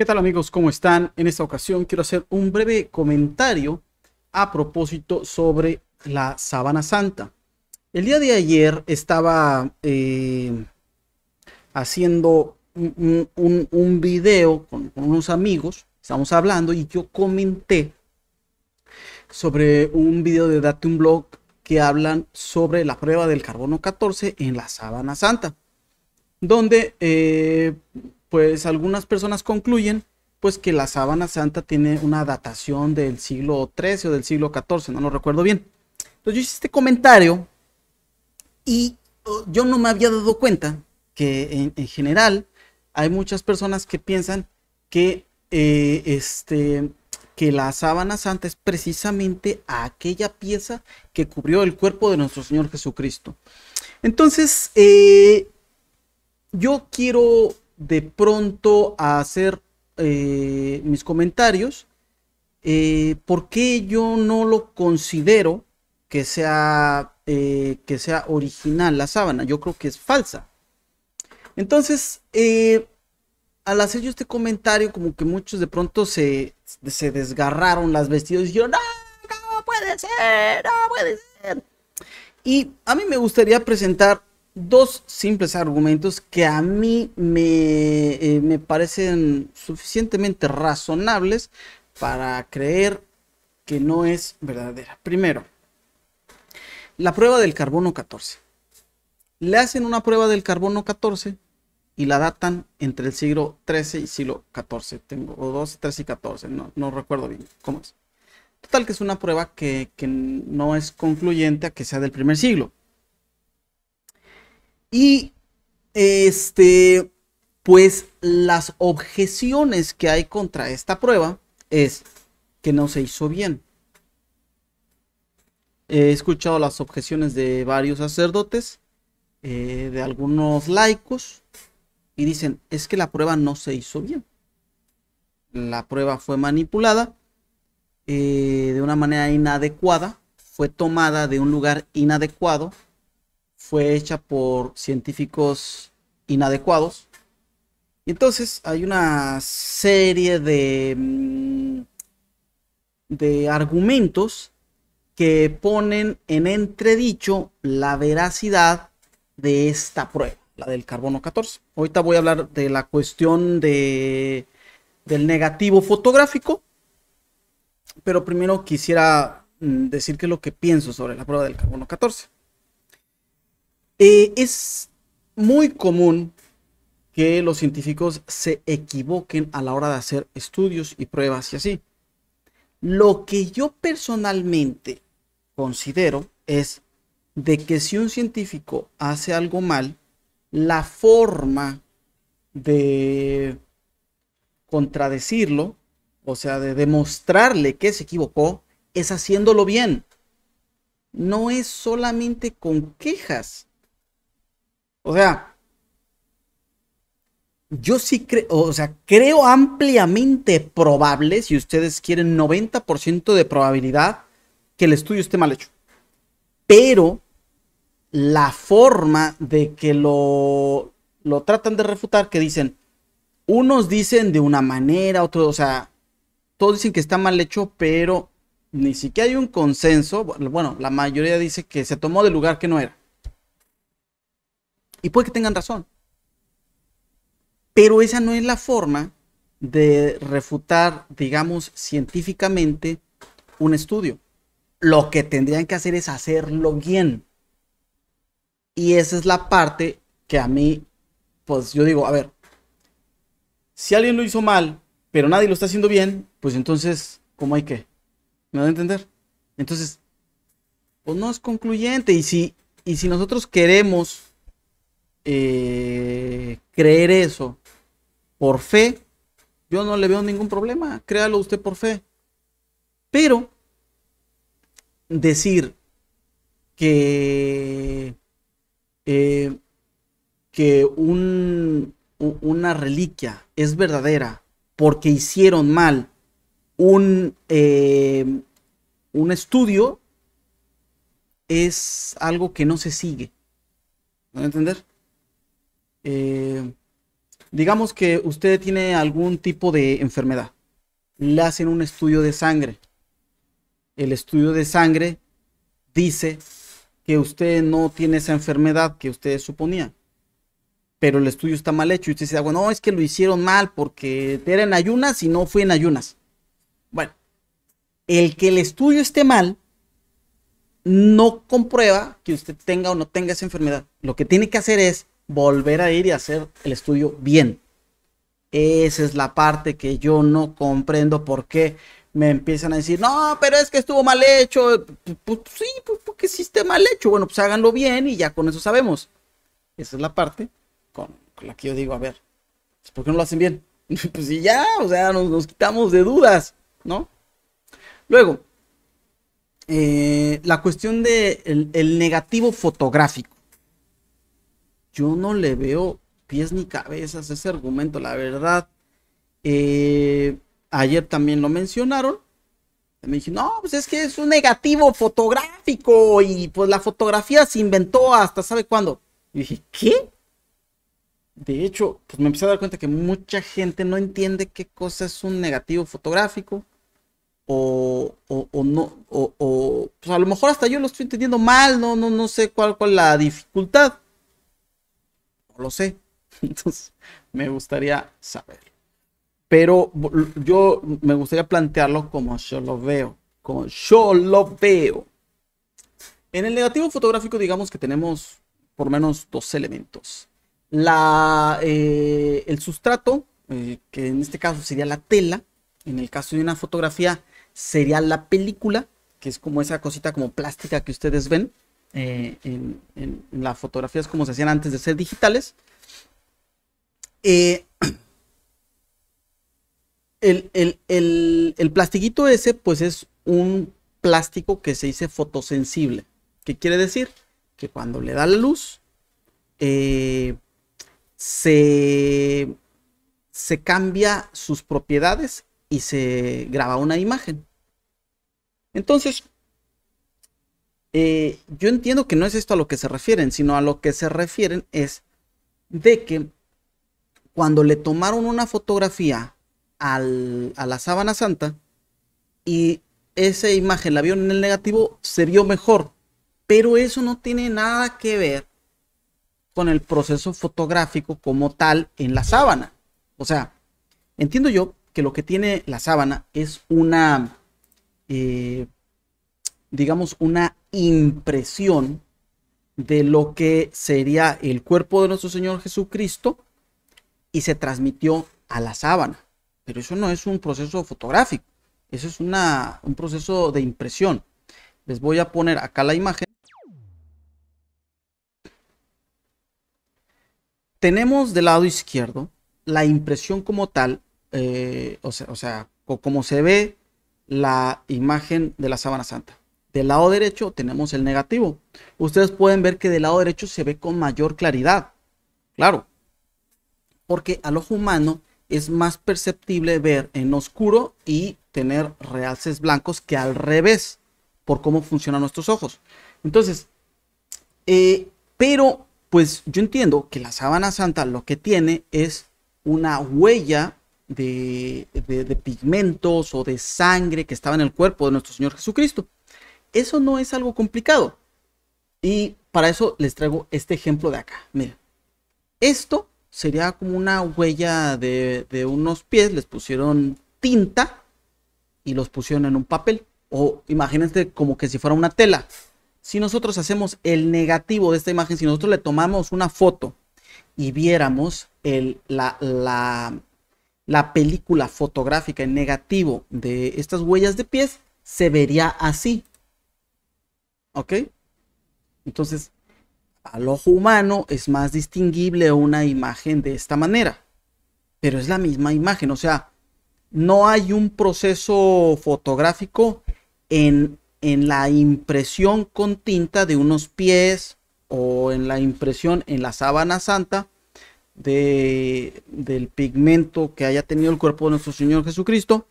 ¿Qué tal amigos? ¿Cómo están? En esta ocasión quiero hacer un breve comentario a propósito sobre la sabana santa. El día de ayer estaba eh, haciendo un, video con, unos amigos, estamos hablando y yo comenté sobre un video de Date un Blog que hablan sobre la prueba del carbono 14 en la sabana santa, donde... Eh, pues algunas personas concluyen pues que la sábana santa tiene una datación del siglo XIII o del siglo XIV, no lo recuerdo bien. Entonces yo hice este comentario y oh, yo no me había dado cuenta que en, general hay muchas personas que piensan que, eh, este, que la sábana santa es precisamente aquella pieza que cubrió el cuerpo de nuestro Señor Jesucristo. Entonces, eh, yo quiero de pronto a hacer eh, mis comentarios, eh, porque yo no lo considero que sea, eh, que sea original la sábana? Yo creo que es falsa. Entonces, al hacer yo este comentario, como que muchos de pronto se, desgarraron las vestidos y dijeron, no, no puede ser, no puede ser. Y a mí me gustaría presentar dos simples argumentos que a mí eh, me, parecen suficientemente razonables para creer que no es verdadera. Primero, la prueba del carbono 14. Le hacen una prueba del carbono 14 y la datan entre el siglo XIII y siglo XIV. Tengo, o 13 y 14 no, recuerdo bien cómo es. Total que es una prueba que, que no es concluyente a que sea del primer siglo. Y este, pues las objeciones que hay contra esta prueba es que no se hizo bien. He escuchado las objeciones de varios sacerdotes, eh, de algunos laicos, y dicen, es que la prueba no se hizo bien. La prueba fue manipulada eh, de una manera inadecuada, fue tomada de un lugar inadecuado fue hecha por científicos inadecuados. Y entonces hay una serie de, mm, de argumentos que ponen en entredicho la veracidad de esta prueba, la del carbono 14. Ahorita voy a hablar de la cuestión de, del negativo fotográfico, pero primero quisiera mm, decir qué es lo que pienso sobre la prueba del carbono 14. Eh, es muy común que los científicos se equivoquen a la hora de hacer estudios y pruebas y así. Lo que yo personalmente considero es de que si un científico hace algo mal, la forma de contradecirlo, o sea, de demostrarle que se equivocó, es haciéndolo bien. No es solamente con quejas, o sea, yo sí creo, o sea, creo ampliamente probable, si ustedes quieren 90% de probabilidad, que el estudio esté mal hecho. Pero la forma de que lo, lo tratan de refutar, que dicen, unos dicen de una manera, otros, o sea, todos dicen que está mal hecho, pero ni siquiera hay un consenso. Bueno, la mayoría dice que se tomó del lugar que no era. Y puede que tengan razón. Pero esa no es la forma de refutar, digamos, científicamente un estudio. Lo que tendrían que hacer es hacerlo bien. Y esa es la parte que a mí, pues yo digo, a ver, si alguien lo hizo mal, pero nadie lo está haciendo bien, pues entonces, ¿cómo hay que? ¿Me da a entender? Entonces, pues no es concluyente. Y si, y si nosotros queremos eh, creer eso por fe, yo no le veo ningún problema. Créalo usted por fe. Pero decir que, eh, que una reliquia es verdadera porque hicieron mal un, eh, un estudio es algo que no se sigue. entender? Eh, digamos que usted tiene algún tipo de enfermedad, le hacen un estudio de sangre. El estudio de sangre dice que usted no tiene esa enfermedad que usted suponía, pero el estudio está mal hecho y usted dice, ah, bueno, es que lo hicieron mal porque era en ayunas y no fue en ayunas. Bueno, el que el estudio esté mal no comprueba que usted tenga o no tenga esa enfermedad. Lo que tiene que hacer es volver a ir y hacer el estudio bien. Esa es la parte que yo no comprendo por qué me empiezan a decir, no, pero es que estuvo mal hecho. Pues sí, pues porque esté mal hecho. Bueno, pues háganlo bien y ya con eso sabemos. Esa es la parte con la que yo digo, a ver, pues, ¿por qué no lo hacen bien? pues y ya, o sea, nos, quitamos de dudas, ¿no? Luego, eh, la cuestión del de el negativo fotográfico yo no le veo pies ni cabezas ese argumento, la verdad. Eh, ayer también lo mencionaron. Me dije, no, pues es que es un negativo fotográfico y pues la fotografía se inventó hasta sabe cuándo. Y dije, ¿qué? De hecho, pues me empecé a dar cuenta que mucha gente no entiende qué cosa es un negativo fotográfico. O, o, o no, o, o, pues a lo mejor hasta yo lo estoy entendiendo mal, no, no, no sé cuál, cuál es la dificultad lo sé. Entonces, me gustaría saber. Pero yo me gustaría plantearlo como yo lo veo. Como yo lo veo. En el negativo fotográfico, digamos que tenemos por lo menos dos elementos. La, eh, el sustrato, eh, que en este caso sería la tela. En el caso de una fotografía, sería la película, que es como esa cosita como plástica que ustedes ven. Eh, en, las fotografías como se hacían antes de ser digitales. Eh, el, el, plastiquito ese, pues es un plástico que se dice fotosensible. ¿Qué quiere decir? Que cuando le da la luz, eh, se, se cambia sus propiedades y se graba una imagen. Entonces, eh, yo entiendo que no es esto a lo que se refieren, sino a lo que se refieren es de que cuando le tomaron una fotografía a la sábana santa y esa imagen la vio en el negativo, se vio mejor. Pero eso no tiene nada que ver con el proceso fotográfico como tal en la sábana. O sea, entiendo yo que lo que tiene la sábana es una, eh, digamos, una impresión de lo que sería el cuerpo de nuestro Señor Jesucristo y se transmitió a la sábana. Pero eso no es un proceso fotográfico, eso es una, un proceso de impresión. Les voy a poner acá la imagen. Tenemos del lado izquierdo la impresión como tal, eh, o sea, o sea como se ve la imagen de la sábana santa. Del lado derecho tenemos el negativo. Ustedes pueden ver que del lado derecho se ve con mayor claridad. Claro. Porque al ojo humano es más perceptible ver en oscuro y tener realces blancos que al revés, por cómo funcionan nuestros ojos. Entonces, eh, pero pues yo entiendo que la sábana santa lo que tiene es una huella de pigmentos o de sangre que estaba en el cuerpo de nuestro Señor Jesucristo. Eso no es algo complicado. Y para eso les traigo este ejemplo de acá. Miren, esto sería como una huella de, unos pies. Les pusieron tinta y los pusieron en un papel. O imagínense como que si fuera una tela. Si nosotros hacemos el negativo de esta imagen, si nosotros le tomamos una foto y viéramos el, la película fotográfica en negativo de estas huellas de pies, se vería así. ¿Ok? Entonces, al ojo humano es más distinguible una imagen de esta manera, pero es la misma imagen, o sea, no hay un proceso fotográfico en, en la impresión con tinta de unos pies o en la impresión en la sábana santa de, del pigmento que haya tenido el cuerpo de nuestro Señor Jesucristo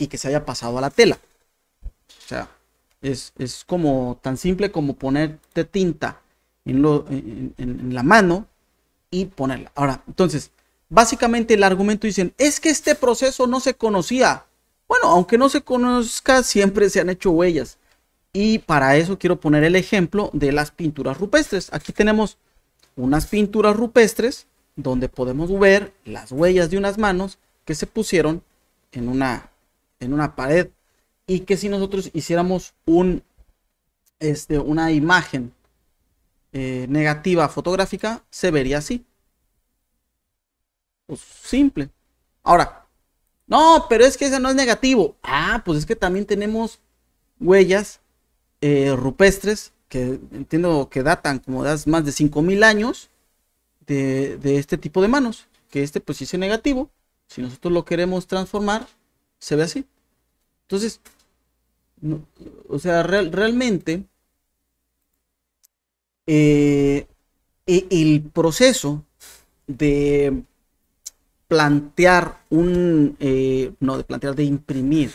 y que se haya pasado a la tela. O sea, es, como tan simple como ponerte tinta en, la mano y ponerla. Ahora, entonces, básicamente el argumento dicen, es que este proceso no se conocía. Bueno, aunque no se conozca, siempre se han hecho huellas. Y para eso quiero poner el ejemplo de las pinturas rupestres. Aquí tenemos unas pinturas rupestres donde podemos ver las huellas de unas manos que se pusieron en una, en una pared y que si nosotros hiciéramos un, este, una imagen eh, negativa fotográfica, se vería así. Pues simple. Ahora, no, pero es que ese no es negativo. Ah, pues es que también tenemos huellas eh, rupestres que entiendo que datan como más de 5.000 años de, este tipo de manos. Que este pues sí es negativo. Si nosotros lo queremos transformar, se ve así. Entonces, o sea, realmente eh, e, el proceso de plantear un, eh, no, de plantear, de imprimir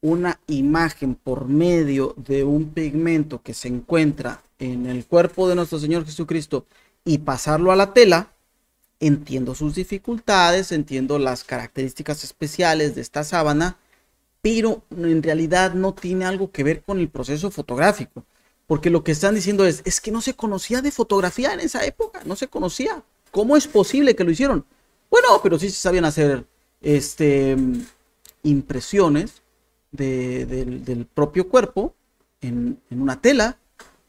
una imagen por medio de un pigmento que se encuentra en el cuerpo de nuestro Señor Jesucristo y pasarlo a la tela, entiendo sus dificultades, entiendo las características especiales de esta sábana, pero en realidad no tiene algo que ver con el proceso fotográfico. Porque lo que están diciendo es, es que no se conocía de fotografía en esa época, no se conocía. ¿Cómo es posible que lo hicieron? Bueno, pero sí se sabían hacer este, impresiones del propio cuerpo en, una tela.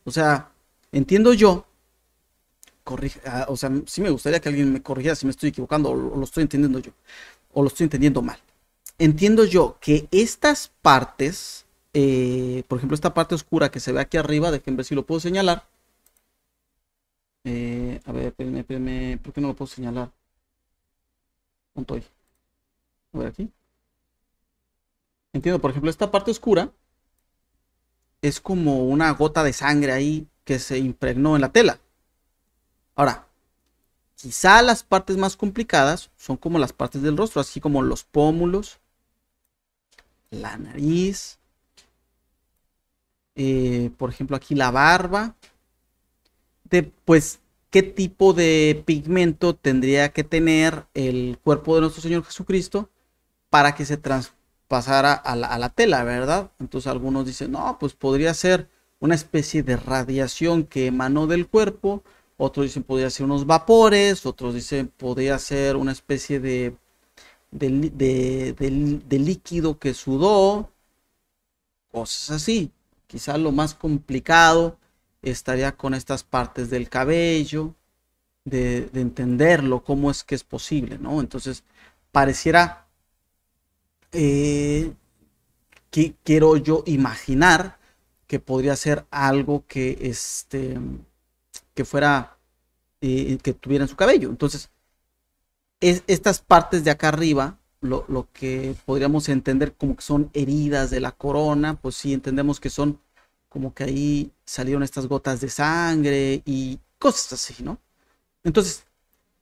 O sea, entiendo yo, ah, o sea, sí me gustaría que alguien me corrigiera si me estoy equivocando o lo estoy entendiendo yo, o lo estoy entendiendo mal entiendo yo que estas partes, eh, por ejemplo, esta parte oscura que se ve aquí arriba, déjenme ver si lo puedo señalar. Eh, a ver, espérenme, espérenme, ¿por qué no lo puedo señalar? Punto ahí. A ver aquí. Entiendo, por ejemplo, esta parte oscura es como una gota de sangre ahí que se impregnó en la tela. Ahora, quizá las partes más complicadas son como las partes del rostro, así como los pómulos, la nariz, eh, por ejemplo aquí la barba, de pues qué tipo de pigmento tendría que tener el cuerpo de nuestro Señor Jesucristo para que se traspasara a la, a la tela, ¿verdad? Entonces algunos dicen, no, pues podría ser una especie de radiación que emanó del cuerpo, otros dicen podría ser unos vapores, otros dicen podría ser una especie de de, líquido que sudó, cosas así. Quizás lo más complicado estaría con estas partes del cabello, de, entenderlo, cómo es que es posible, ¿no? Entonces, pareciera, eh, que quiero yo imaginar que podría ser algo que, este, que fuera, eh, que tuviera en su cabello. Entonces, estas partes de acá arriba, lo, que podríamos entender como que son heridas de la corona, pues sí entendemos que son como que ahí salieron estas gotas de sangre y cosas así, ¿no? Entonces,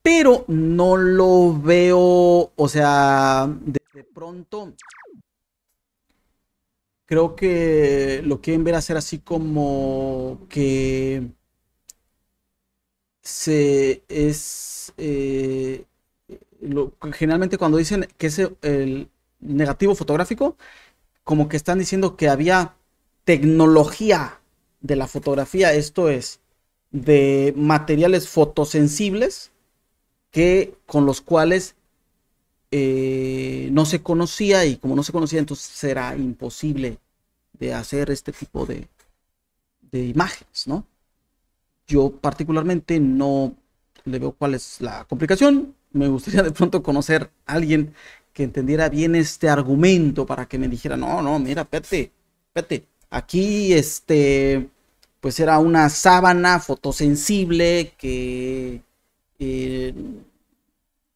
pero no lo veo, o sea, de, pronto creo que lo quieren ver hacer así como que se es eh, generalmente cuando dicen que es el negativo fotográfico, como que están diciendo que había tecnología de la fotografía, esto es, de materiales fotosensibles que con los cuales eh, no se conocía y como no se conocía entonces será imposible de hacer este tipo de, de imágenes, ¿no? Yo particularmente no le veo cuál es la complicación, me gustaría de pronto conocer a alguien que entendiera bien este argumento para que me dijera, no, no, mira, pete, pete, aquí este, pues era una sábana fotosensible que, eh,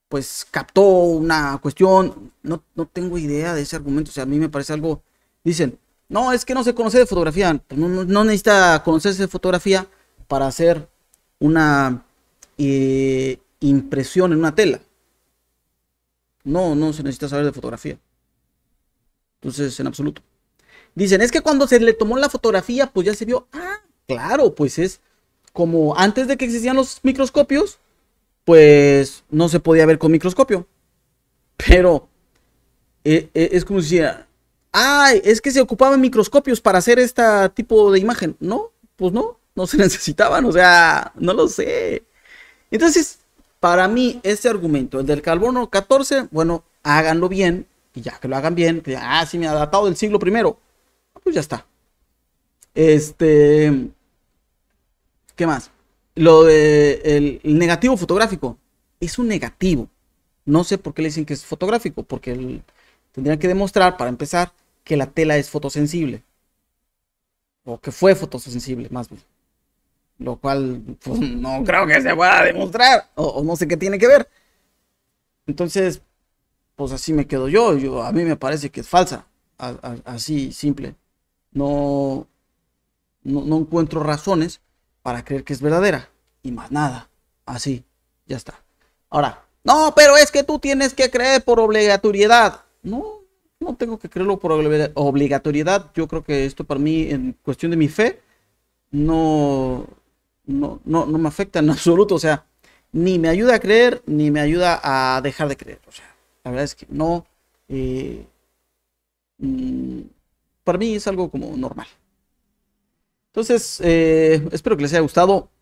pues captó una cuestión, no, tengo idea de ese argumento, o sea, a mí me parece algo, dicen, no, es que no se conoce de fotografía, no, necesita conocerse de fotografía para hacer una... Eh, impresión en una tela. No, no se necesita saber de fotografía. Entonces, en absoluto. Dicen, es que cuando se le tomó la fotografía, pues ya se vio. Ah, claro, pues es como antes de que existían los microscopios, pues no se podía ver con microscopio. Pero eh, eh, es como si decía, ay, es que se ocupaban microscopios para hacer este tipo de imagen. No, pues no, no se necesitaban, o sea, no lo sé. Entonces, para mí, ese argumento, el del carbono 14, bueno, háganlo bien, y ya que lo hagan bien, ah, sí, me ha datado del siglo primero, ah, pues ya está. Este, ¿qué más? Lo del negativo fotográfico, es un negativo. No sé por qué le dicen que es fotográfico, porque tendrían que demostrar, para empezar, que la tela es fotosensible. O que fue fotosensible, más bien lo cual pues, no creo que se pueda demostrar, o, no sé qué tiene que ver. Entonces, pues así me quedo yo, a mí me parece que es falsa, así simple. No, no, no encuentro razones para creer que es verdadera, y más nada, así, ya está. Ahora, no, pero es que tú tienes que creer por obligatoriedad. No, no tengo que creerlo por obligatoriedad. Yo creo que esto para mí, en cuestión de mi fe, no, no, me afecta en absoluto, o sea, ni me ayuda a creer, ni me ayuda a dejar de creer. O sea, la verdad es que no. Eh, mm, para mí es algo como normal. Entonces, eh, espero que les haya gustado.